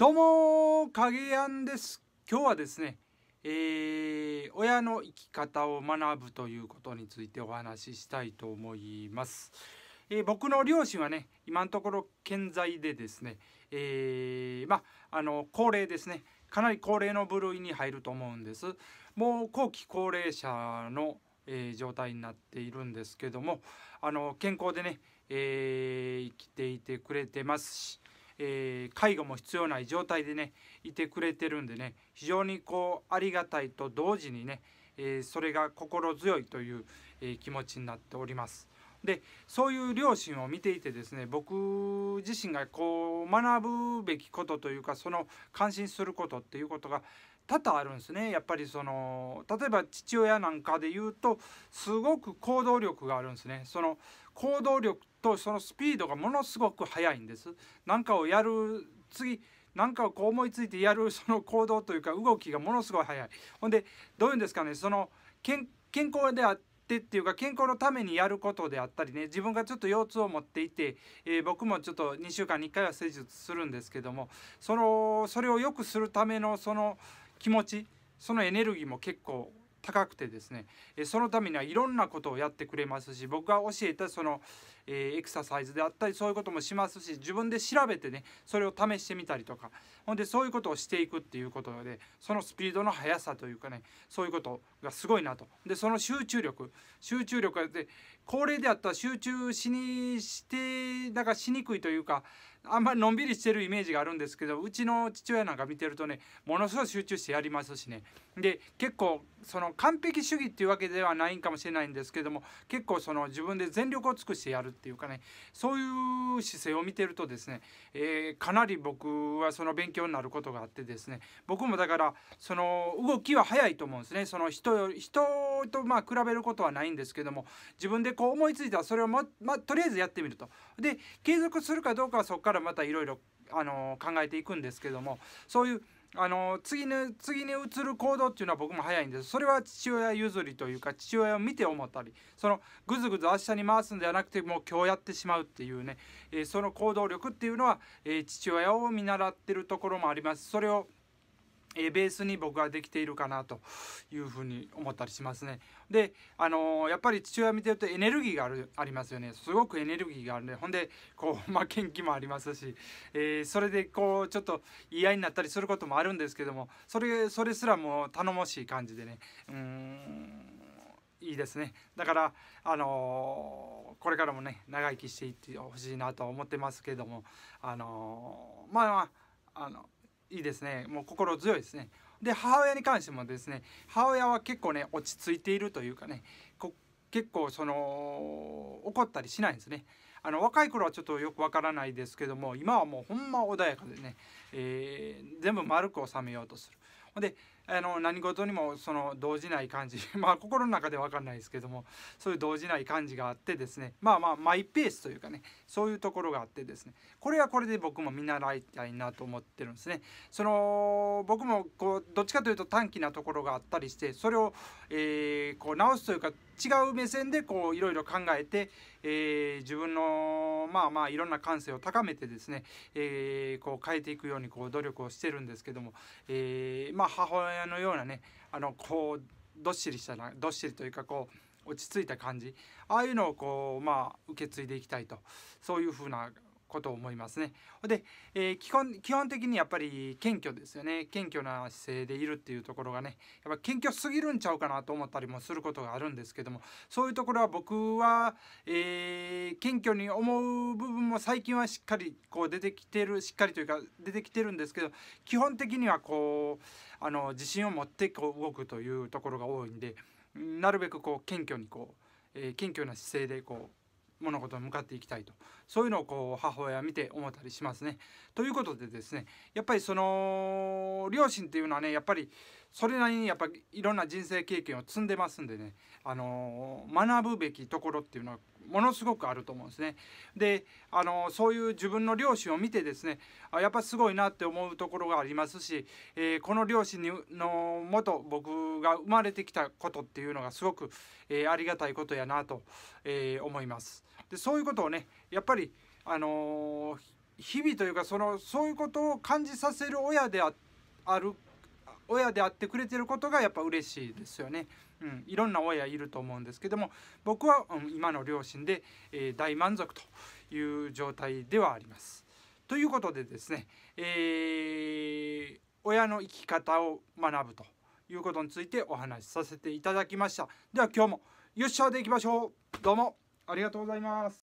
どうも影やんです今日はですね、えー、親の生き方を学ぶということについてお話ししたいと思います、えー、僕の両親はね今のところ健在でですね、えー、まあの高齢ですねかなり高齢の部類に入ると思うんですもう後期高齢者のえー、状態になっているんですけどもあの健康でね、えー、生きていてくれてますしえー、介護も必要ない状態でねいてくれてるんでね非常にこうありがたいと同時にね、えー、それが心強いという、えー、気持ちになっております。でそういう両親を見ていてですね僕自身がこう学ぶべきことというかその感心することっていうことが多々あるんですねやっぱりその例えば父親なんかで言うとすごく行動力があるんですねその行動力とそのスピードがものすごく速いんです。何かをやる次何かをこう思いついてやるその行動というか動きがものすごい速い。ほんでどういうんですかねその健康であってっていうか健康のためにやることであったりね自分がちょっと腰痛を持っていて、えー、僕もちょっと2週間に1回は施術するんですけどもそのそれを良くするためのその気持ちそのエネルギーも結構高くてですね、えそのためにはいろんなことをやってくれますし僕が教えたその、えー、エクササイズであったりそういうこともしますし自分で調べてねそれを試してみたりとかほんでそういうことをしていくっていうことでそのスピードの速さというかねそういうことがすごいなとでその集中力集中力で、高齢であったら集中しにしてだからしにくいというかあんまりのんびりしてるイメージがあるんですけどうちの父親なんか見てるとねものすごい集中してやりますしねで結構その完璧主義っていうわけではないんかもしれないんですけども結構その自分で全力を尽くしてやるっていうかねそういう姿勢を見てるとですね、えー、かなり僕はその勉強になることがあってですね僕もだからその動きは早いと思うんですねその人人とまあ比べることはないんですけども自分でこう思いついたらそれをま、まとりあえずやってみると。で継続するかどうかはそこからまたいろいろ考えていくんですけどもそういうあの次に次に移る行動っていうのは僕も早いんですそれは父親譲りというか父親を見て思ったりそのぐずぐず明日に回すんではなくてもう今日やってしまうっていうね、えー、その行動力っていうのは、えー、父親を見習ってるところもありますそれをえベースに僕はできているかなというふうに思ったりしますね。で、あのー、やっぱり父親見てるとエネルギーがあるありますよね。すごくエネルギーがあるん、ね、で、ほんで、こう、まあ、元気もありますし、えー、それで、こう、ちょっと嫌になったりすることもあるんですけども、それ、それすらもう頼もしい感じでね、うん、いいですね。だから、あのー、これからもね、長生きしていってほしいなと思ってますけども、あのまあまあ、あの、いいですねもう心強いですねで母親に関してもですね母親は結構ね落ち着いているというかね結構その怒ったりしないんですねあの若い頃はちょっとよくわからないですけども今はもうほんま穏やかでね、えー、全部丸く収めようとするであの何事にもその動じない感じ まあ心の中で分かんないですけどもそういう動じない感じがあってですねまあまあマイペースというかねそういうところがあってですねこれはこれで僕も見習いたいなと思ってるんですね。その僕もこうどっちかというと短気なところがあったりしてそれを、えー、こう直すというか違う目線でこういろいろ考えて、えー、自分のまあまあいろんな感性を高めてですね、えー、こう変えていくようにこう努力をしてるんですけども、えー、まあ母親のようなねあのこうどっしりしたなどっしりというかこう落ち着いた感じああいうのをこうまあ受け継いでいきたいとそういうふうなこと思いますね。で、えー、基本基本的にやっぱり謙虚ですよね謙虚な姿勢でいるっていうところがねやっぱ謙虚すぎるんちゃうかなと思ったりもすることがあるんですけどもそういうところは僕は、えー、謙虚に思う部分も最近はしっかりこう出てきてるしっかりというか出てきてるんですけど基本的にはこうあの自信を持ってこう動くというところが多いんでなるべくこう謙虚にこう、えー、謙虚な姿勢でこう物事に向かっていきたいとそういうのをこう母親は見て思ったりしますね。ということでですねやっぱりその両親っていうのはねやっぱりそれなりにやっぱりいろんな人生経験を積んでますんでね、あのー、学ぶべきところっていうのはものすごくあると思うんですね。であのそういう自分の両親を見てですねあやっぱすごいなって思うところがありますし、えー、この両親にのもと僕が生まれてきたことっていうのがすごく、えー、ありがたいことやなと、えー、思います。でそういうことをねやっぱり、あの日々というかそのそういうことを感じさせる親である親であってくれてることがやっぱ嬉しいですよね。うん、いろんな親いると思うんですけども僕は、うん、今の両親で、えー、大満足という状態ではあります。ということでですね、えー、親の生き方を学ぶということについてお話しさせていただきました。では今日もよっしゃでいきましょう。どうもありがとうございます。